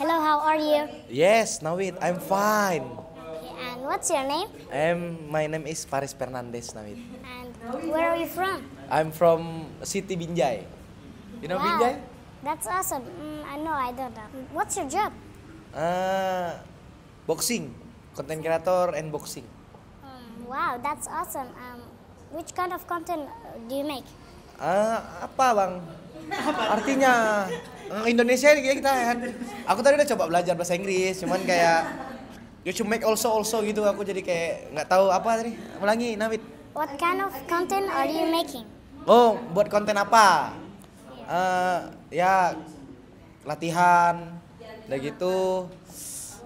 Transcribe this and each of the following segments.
Hello, how are you? Yes, Nawid, I'm fine. Okay, and what's your name? I'm, my name is Paris Fernandez, Nawid. And where are you from? I'm from City Binjai. You know wow, Binjai? That's awesome. Mm, I know, I don't know. What's your job? Uh, boxing, content creator and boxing. Mm, wow, that's awesome. Um, which kind of content uh, do you make? Uh, apa bang? Artinya Indonesia kayak kita kan. Aku tadi udah coba belajar bahasa Inggris, cuman kayak you should make also also gitu aku jadi kayak nggak tahu apa tadi. Ulangi Nawit. What kind of content are you making? Oh, buat konten apa? Uh, ya latihan, udah gitu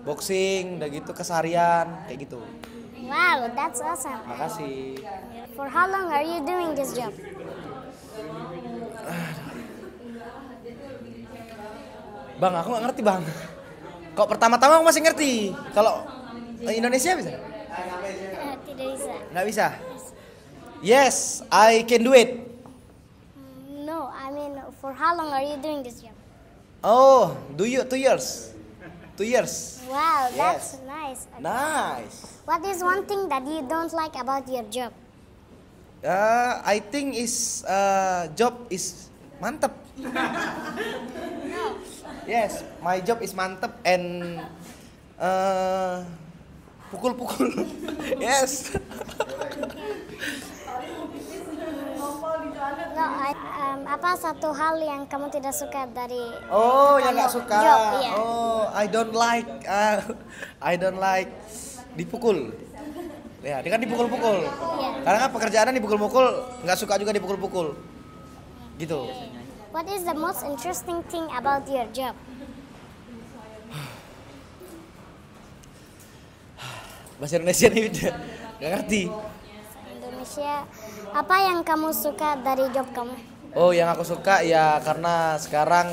boxing, udah gitu kesarian, kayak gitu. Wow, that's awesome. Makasih. For how long are you doing this job? Bang, aku gak ngerti bang. Kok pertama-tama aku masih ngerti. Kalau Indonesia bisa? Uh, tidak bisa. Nggak bisa. Yes, I can do it. No, I mean, for how long are you doing this job? Oh, do you two years? Two years. Wow, that's yes. nice. Okay. Nice. What is one thing that you don't like about your job? Uh, I think is uh, job is mantep. Yes, my job is mantep and uh, pukul-pukul. yes. No, I, um, apa satu hal yang kamu tidak suka dari Oh, yang nggak suka. Job, yeah. Oh, I don't like uh, I don't like dipukul. Ya, dia kan dipukul-pukul. Yeah. Karena kan pekerjaannya dipukul-pukul, nggak suka juga dipukul-pukul. Gitu. Yeah. What is the most interesting thing about your job? Bahasa Indonesia nih udah nggak ngerti. Indonesia. Apa yang kamu suka dari job kamu? Oh, yang aku suka ya karena sekarang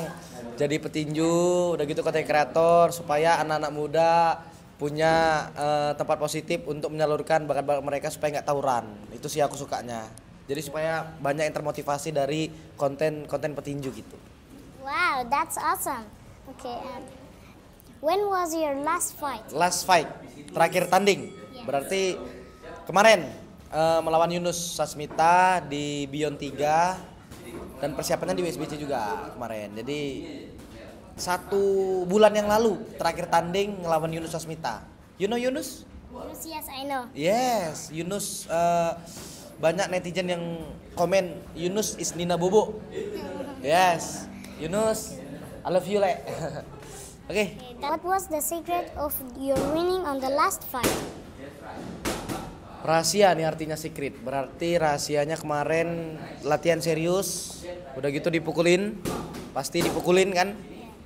jadi petinju, udah gitu kata kreator supaya anak-anak muda punya uh, tempat positif untuk menyalurkan bakat-bakat mereka supaya nggak tawuran. Itu sih aku sukanya. Jadi supaya banyak yang termotivasi dari konten-konten petinju gitu. Wow, that's awesome. Okay. Um, when was your last fight? Last fight, terakhir tanding. Berarti kemarin uh, melawan Yunus Sasmita di Bion 3 dan persiapannya di WSBC juga kemarin. Jadi satu bulan yang lalu terakhir tanding melawan Yunus Sasmita. You know Yunus? Yunus, yes, I know. Yes, Yunus. Uh, banyak netizen yang komen Yunus is Nina Bobo. Yes, Yunus, I love you Oke. okay. What was the secret of your winning on the last fight? Rahasia nih artinya secret. Berarti rahasianya kemarin latihan serius, udah gitu dipukulin, pasti dipukulin kan?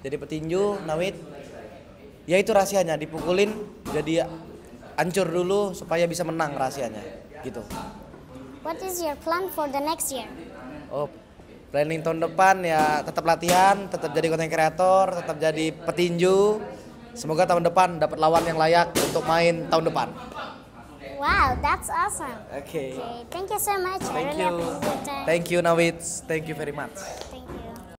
Jadi petinju, Nawit. Ya itu rahasianya, dipukulin jadi ancur dulu supaya bisa menang rahasianya. Gitu. What is your plan for the next year? Oh, planning tahun depan ya tetap latihan, tetap jadi konten kreator, tetap jadi petinju. Semoga tahun depan dapat lawan yang layak untuk main tahun depan. Wow, that's awesome. Okay. okay thank you so much. Thank really you. Thank you, Nawit. Thank you very much. Thank you.